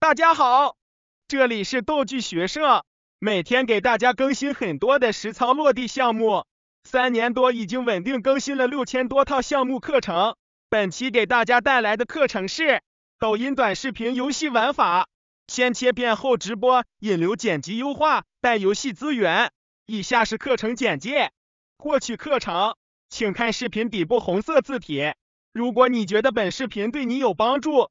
大家好，这里是斗具学社，每天给大家更新很多的实操落地项目，三年多已经稳定更新了六千多套项目课程。本期给大家带来的课程是抖音短视频游戏玩法，先切片后直播引流剪辑优化带游戏资源。以下是课程简介，获取课程请看视频底部红色字体。如果你觉得本视频对你有帮助。